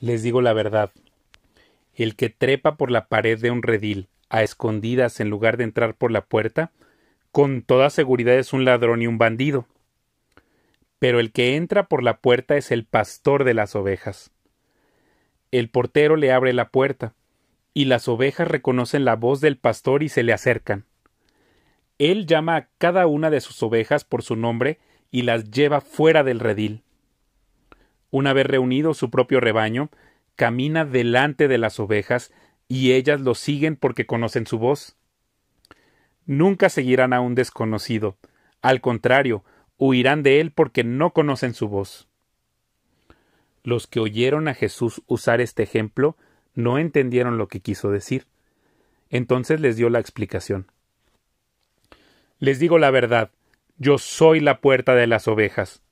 Les digo la verdad. El que trepa por la pared de un redil a escondidas en lugar de entrar por la puerta, con toda seguridad es un ladrón y un bandido. Pero el que entra por la puerta es el pastor de las ovejas. El portero le abre la puerta, y las ovejas reconocen la voz del pastor y se le acercan. Él llama a cada una de sus ovejas por su nombre y las lleva fuera del redil. Una vez reunido su propio rebaño, camina delante de las ovejas y ellas lo siguen porque conocen su voz. Nunca seguirán a un desconocido, al contrario, huirán de él porque no conocen su voz. Los que oyeron a Jesús usar este ejemplo no entendieron lo que quiso decir. Entonces les dio la explicación. Les digo la verdad, yo soy la puerta de las ovejas.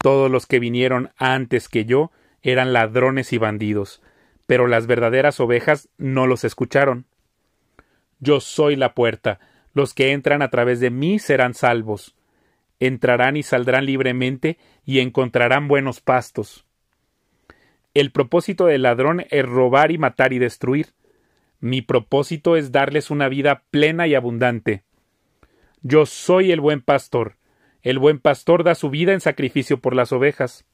Todos los que vinieron antes que yo eran ladrones y bandidos, pero las verdaderas ovejas no los escucharon. Yo soy la puerta, los que entran a través de mí serán salvos. Entrarán y saldrán libremente y encontrarán buenos pastos. El propósito del ladrón es robar y matar y destruir. Mi propósito es darles una vida plena y abundante. Yo soy el buen pastor. El buen pastor da su vida en sacrificio por las ovejas.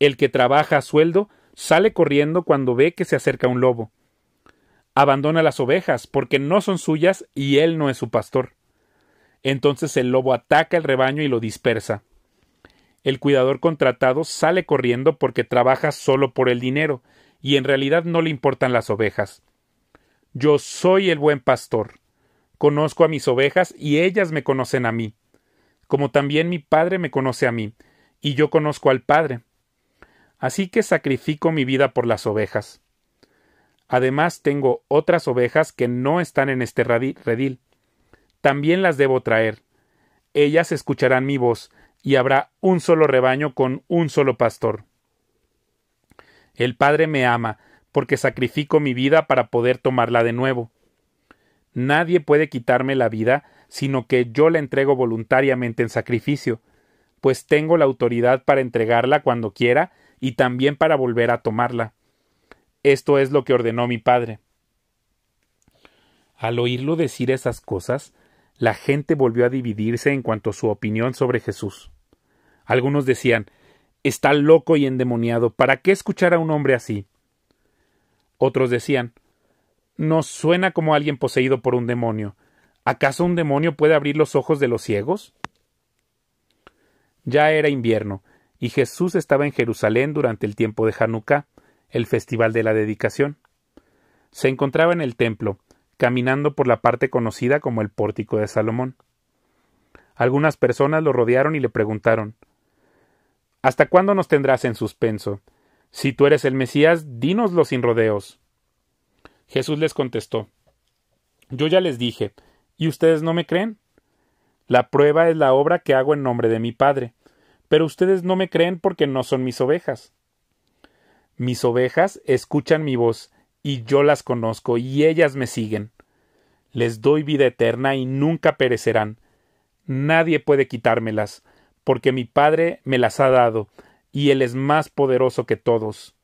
El que trabaja a sueldo sale corriendo cuando ve que se acerca un lobo. Abandona las ovejas porque no son suyas y él no es su pastor. Entonces el lobo ataca el rebaño y lo dispersa. El cuidador contratado sale corriendo porque trabaja solo por el dinero y en realidad no le importan las ovejas. Yo soy el buen pastor. Conozco a mis ovejas y ellas me conocen a mí como también mi Padre me conoce a mí, y yo conozco al Padre. Así que sacrifico mi vida por las ovejas. Además tengo otras ovejas que no están en este redil. También las debo traer. Ellas escucharán mi voz, y habrá un solo rebaño con un solo pastor. El Padre me ama, porque sacrifico mi vida para poder tomarla de nuevo. Nadie puede quitarme la vida sino que yo la entrego voluntariamente en sacrificio, pues tengo la autoridad para entregarla cuando quiera y también para volver a tomarla. Esto es lo que ordenó mi padre. Al oírlo decir esas cosas, la gente volvió a dividirse en cuanto a su opinión sobre Jesús. Algunos decían Está loco y endemoniado. ¿Para qué escuchar a un hombre así? Otros decían No suena como alguien poseído por un demonio. ¿Acaso un demonio puede abrir los ojos de los ciegos? Ya era invierno, y Jesús estaba en Jerusalén durante el tiempo de Hanukkah, el festival de la dedicación. Se encontraba en el templo, caminando por la parte conocida como el pórtico de Salomón. Algunas personas lo rodearon y le preguntaron ¿Hasta cuándo nos tendrás en suspenso? Si tú eres el Mesías, dínoslo sin rodeos. Jesús les contestó Yo ya les dije, ¿Y ustedes no me creen? La prueba es la obra que hago en nombre de mi Padre. Pero ustedes no me creen porque no son mis ovejas. Mis ovejas escuchan mi voz, y yo las conozco, y ellas me siguen. Les doy vida eterna y nunca perecerán. Nadie puede quitármelas, porque mi Padre me las ha dado, y Él es más poderoso que todos.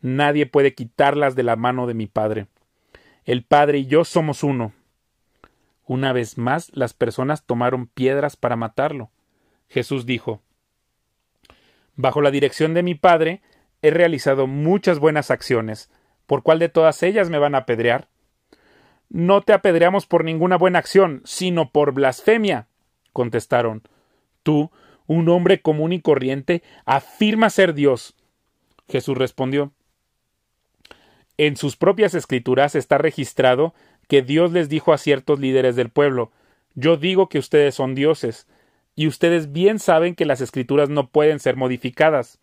Nadie puede quitarlas de la mano de mi Padre. El Padre y yo somos uno. Una vez más las personas tomaron piedras para matarlo. Jesús dijo Bajo la dirección de mi Padre he realizado muchas buenas acciones. ¿Por cuál de todas ellas me van a apedrear? No te apedreamos por ninguna buena acción, sino por blasfemia, contestaron. Tú, un hombre común y corriente, afirma ser Dios. Jesús respondió En sus propias escrituras está registrado que Dios les dijo a ciertos líderes del pueblo Yo digo que ustedes son dioses, y ustedes bien saben que las escrituras no pueden ser modificadas.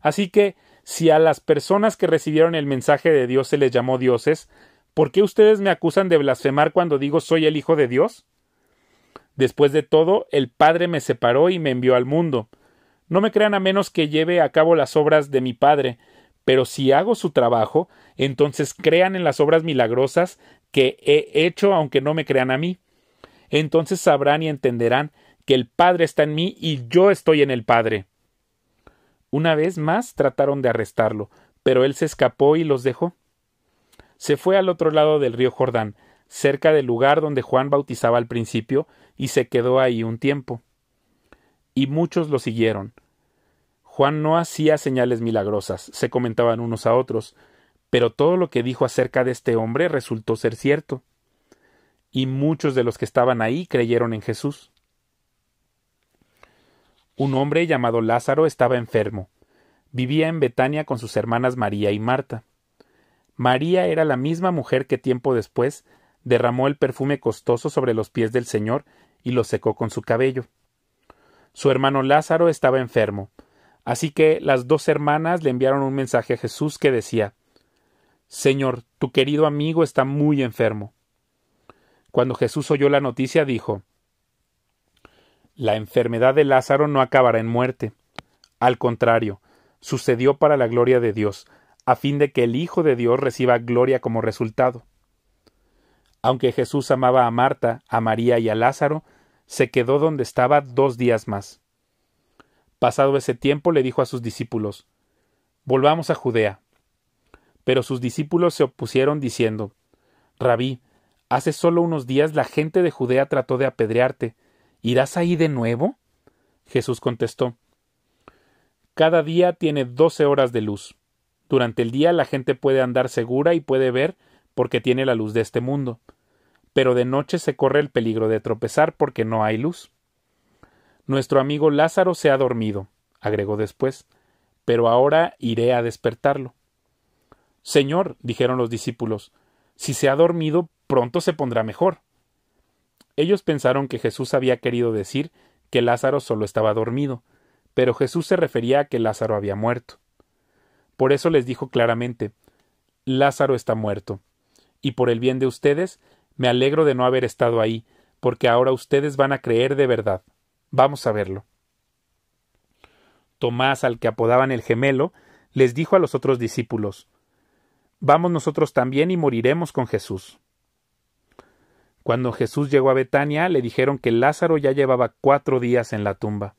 Así que, si a las personas que recibieron el mensaje de Dios se les llamó dioses, ¿por qué ustedes me acusan de blasfemar cuando digo soy el Hijo de Dios? Después de todo, el Padre me separó y me envió al mundo. No me crean a menos que lleve a cabo las obras de mi Padre, pero si hago su trabajo, entonces crean en las obras milagrosas que he hecho aunque no me crean a mí. Entonces sabrán y entenderán que el Padre está en mí y yo estoy en el Padre. Una vez más trataron de arrestarlo, pero él se escapó y los dejó. Se fue al otro lado del río Jordán, cerca del lugar donde Juan bautizaba al principio, y se quedó ahí un tiempo. Y muchos lo siguieron. Juan no hacía señales milagrosas, se comentaban unos a otros, pero todo lo que dijo acerca de este hombre resultó ser cierto, y muchos de los que estaban ahí creyeron en Jesús. Un hombre llamado Lázaro estaba enfermo. Vivía en Betania con sus hermanas María y Marta. María era la misma mujer que tiempo después derramó el perfume costoso sobre los pies del Señor y lo secó con su cabello. Su hermano Lázaro estaba enfermo, así que las dos hermanas le enviaron un mensaje a Jesús que decía Señor, tu querido amigo está muy enfermo. Cuando Jesús oyó la noticia dijo La enfermedad de Lázaro no acabará en muerte. Al contrario, sucedió para la gloria de Dios, a fin de que el Hijo de Dios reciba gloria como resultado. Aunque Jesús amaba a Marta, a María y a Lázaro, se quedó donde estaba dos días más. Pasado ese tiempo le dijo a sus discípulos Volvamos a Judea. Pero sus discípulos se opusieron diciendo Rabí, hace solo unos días la gente de Judea trató de apedrearte. ¿Irás ahí de nuevo? Jesús contestó Cada día tiene doce horas de luz. Durante el día la gente puede andar segura y puede ver porque tiene la luz de este mundo. Pero de noche se corre el peligro de tropezar porque no hay luz. Nuestro amigo Lázaro se ha dormido, agregó después, pero ahora iré a despertarlo. Señor, dijeron los discípulos, si se ha dormido, pronto se pondrá mejor. Ellos pensaron que Jesús había querido decir que Lázaro solo estaba dormido, pero Jesús se refería a que Lázaro había muerto. Por eso les dijo claramente Lázaro está muerto, y por el bien de ustedes, me alegro de no haber estado ahí, porque ahora ustedes van a creer de verdad. Vamos a verlo. Tomás, al que apodaban el gemelo, les dijo a los otros discípulos vamos nosotros también y moriremos con Jesús. Cuando Jesús llegó a Betania, le dijeron que Lázaro ya llevaba cuatro días en la tumba.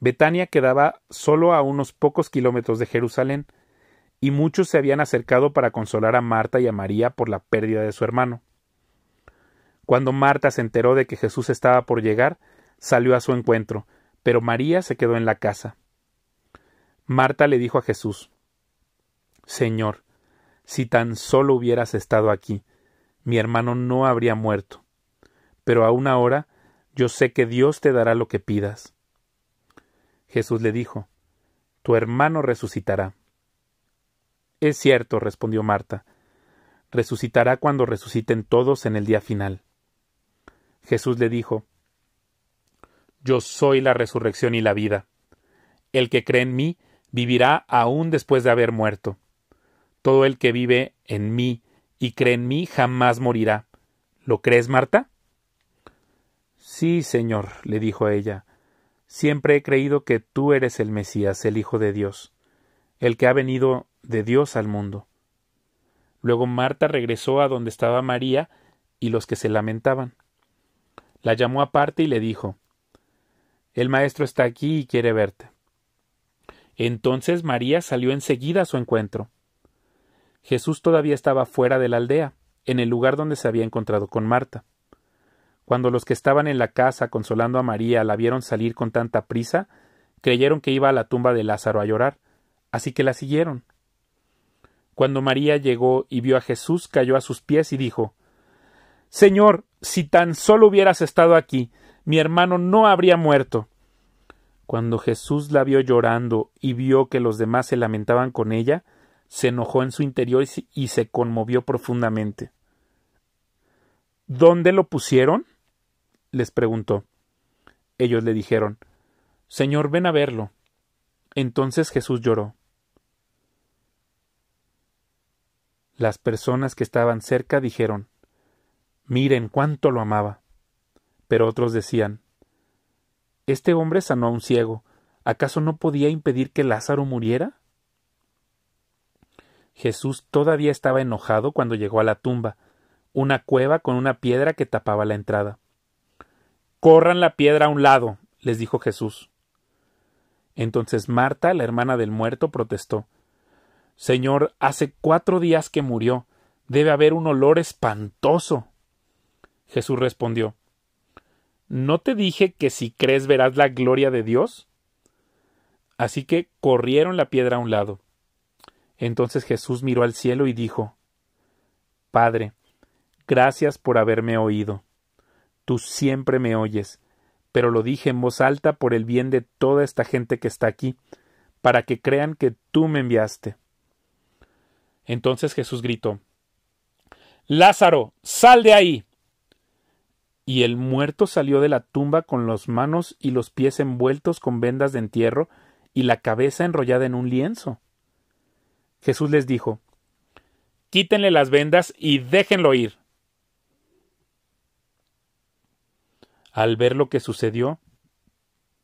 Betania quedaba solo a unos pocos kilómetros de Jerusalén, y muchos se habían acercado para consolar a Marta y a María por la pérdida de su hermano. Cuando Marta se enteró de que Jesús estaba por llegar, salió a su encuentro, pero María se quedó en la casa. Marta le dijo a Jesús Señor, si tan solo hubieras estado aquí, mi hermano no habría muerto. Pero aún ahora yo sé que Dios te dará lo que pidas. Jesús le dijo, Tu hermano resucitará. Es cierto, respondió Marta, resucitará cuando resuciten todos en el día final. Jesús le dijo, Yo soy la resurrección y la vida. El que cree en mí vivirá aún después de haber muerto. Todo el que vive en mí y cree en mí jamás morirá. ¿Lo crees, Marta? Sí, señor, le dijo a ella. Siempre he creído que tú eres el Mesías, el Hijo de Dios, el que ha venido de Dios al mundo. Luego Marta regresó a donde estaba María y los que se lamentaban. La llamó aparte y le dijo El maestro está aquí y quiere verte. Entonces María salió enseguida a su encuentro. Jesús todavía estaba fuera de la aldea, en el lugar donde se había encontrado con Marta. Cuando los que estaban en la casa consolando a María la vieron salir con tanta prisa, creyeron que iba a la tumba de Lázaro a llorar, así que la siguieron. Cuando María llegó y vio a Jesús, cayó a sus pies y dijo Señor, si tan solo hubieras estado aquí, mi hermano no habría muerto. Cuando Jesús la vio llorando y vio que los demás se lamentaban con ella, se enojó en su interior y se conmovió profundamente. ¿Dónde lo pusieron? les preguntó. Ellos le dijeron Señor, ven a verlo. Entonces Jesús lloró. Las personas que estaban cerca dijeron Miren cuánto lo amaba. Pero otros decían Este hombre sanó a un ciego. ¿Acaso no podía impedir que Lázaro muriera? Jesús todavía estaba enojado cuando llegó a la tumba, una cueva con una piedra que tapaba la entrada. Corran la piedra a un lado, les dijo Jesús. Entonces Marta, la hermana del muerto, protestó Señor, hace cuatro días que murió. Debe haber un olor espantoso. Jesús respondió ¿No te dije que si crees verás la gloria de Dios? Así que corrieron la piedra a un lado. Entonces Jesús miró al cielo y dijo Padre, gracias por haberme oído. Tú siempre me oyes, pero lo dije en voz alta por el bien de toda esta gente que está aquí, para que crean que tú me enviaste. Entonces Jesús gritó Lázaro, sal de ahí. Y el muerto salió de la tumba con las manos y los pies envueltos con vendas de entierro y la cabeza enrollada en un lienzo. Jesús les dijo, Quítenle las vendas y déjenlo ir. Al ver lo que sucedió,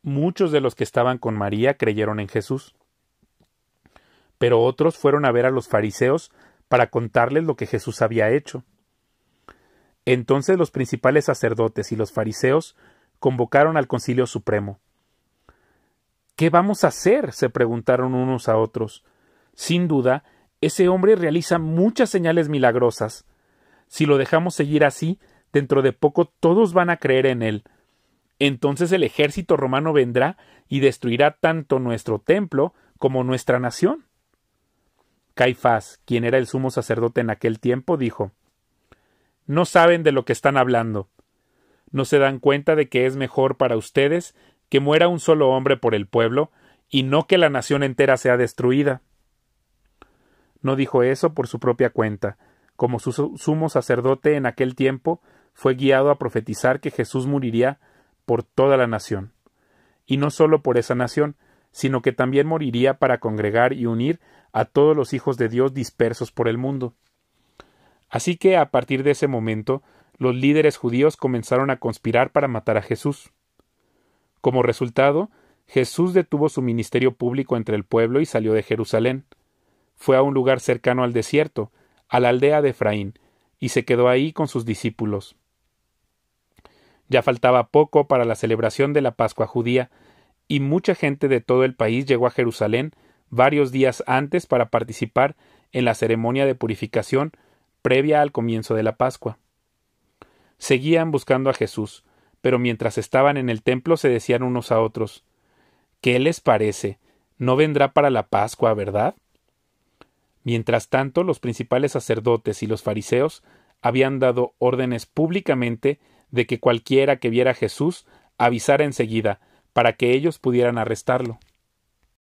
muchos de los que estaban con María creyeron en Jesús. Pero otros fueron a ver a los fariseos para contarles lo que Jesús había hecho. Entonces los principales sacerdotes y los fariseos convocaron al Concilio Supremo. ¿Qué vamos a hacer? se preguntaron unos a otros. Sin duda, ese hombre realiza muchas señales milagrosas. Si lo dejamos seguir así, dentro de poco todos van a creer en él. Entonces el ejército romano vendrá y destruirá tanto nuestro templo como nuestra nación. Caifás, quien era el sumo sacerdote en aquel tiempo, dijo No saben de lo que están hablando. No se dan cuenta de que es mejor para ustedes que muera un solo hombre por el pueblo, y no que la nación entera sea destruida no dijo eso por su propia cuenta. Como su sumo sacerdote en aquel tiempo, fue guiado a profetizar que Jesús moriría por toda la nación. Y no solo por esa nación, sino que también moriría para congregar y unir a todos los hijos de Dios dispersos por el mundo. Así que a partir de ese momento, los líderes judíos comenzaron a conspirar para matar a Jesús. Como resultado, Jesús detuvo su ministerio público entre el pueblo y salió de Jerusalén fue a un lugar cercano al desierto, a la aldea de Efraín, y se quedó ahí con sus discípulos. Ya faltaba poco para la celebración de la Pascua judía, y mucha gente de todo el país llegó a Jerusalén varios días antes para participar en la ceremonia de purificación previa al comienzo de la Pascua. Seguían buscando a Jesús, pero mientras estaban en el templo se decían unos a otros ¿Qué les parece? No vendrá para la Pascua, ¿verdad? Mientras tanto, los principales sacerdotes y los fariseos habían dado órdenes públicamente de que cualquiera que viera a Jesús avisara enseguida, para que ellos pudieran arrestarlo.